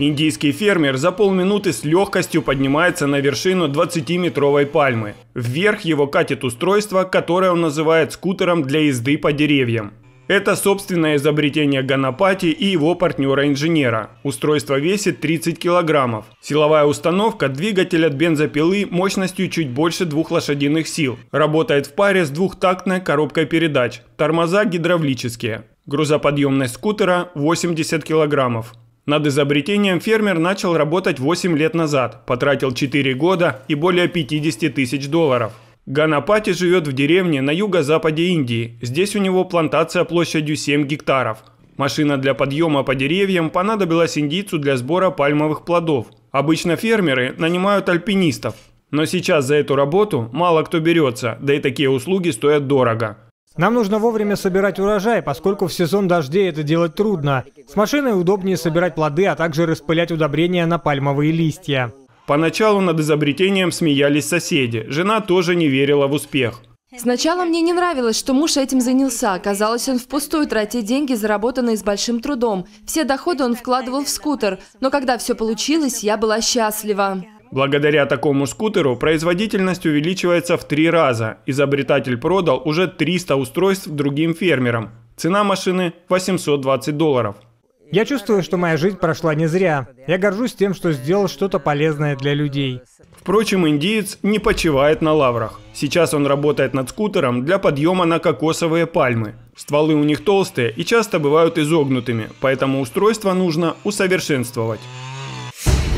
Индийский фермер за полминуты с легкостью поднимается на вершину 20-метровой пальмы. Вверх его катит устройство, которое он называет скутером для езды по деревьям. Это собственное изобретение Ганапати и его партнера-инженера. Устройство весит 30 килограммов. Силовая установка – двигатель от бензопилы мощностью чуть больше двух лошадиных сил. Работает в паре с двухтактной коробкой передач. Тормоза гидравлические. Грузоподъемность скутера 80 килограммов. Над изобретением фермер начал работать 8 лет назад, потратил 4 года и более 50 тысяч долларов. Ганапати живет в деревне на юго-западе Индии. Здесь у него плантация площадью 7 гектаров. Машина для подъема по деревьям понадобилась индийцу для сбора пальмовых плодов. Обычно фермеры нанимают альпинистов. Но сейчас за эту работу мало кто берется, да и такие услуги стоят дорого. Нам нужно вовремя собирать урожай, поскольку в сезон дождей это делать трудно. С машиной удобнее собирать плоды, а также распылять удобрения на пальмовые листья. Поначалу над изобретением смеялись соседи. Жена тоже не верила в успех. Сначала мне не нравилось, что муж этим занялся. Казалось, он впустую тратит деньги, заработанные с большим трудом. Все доходы он вкладывал в скутер. Но когда все получилось, я была счастлива. Благодаря такому скутеру производительность увеличивается в три раза. Изобретатель продал уже 300 устройств другим фермерам. Цена машины 820 долларов. Я чувствую, что моя жизнь прошла не зря. Я горжусь тем, что сделал что-то полезное для людей. Впрочем, индиец не почивает на лаврах. Сейчас он работает над скутером для подъема на кокосовые пальмы. Стволы у них толстые и часто бывают изогнутыми, поэтому устройство нужно усовершенствовать.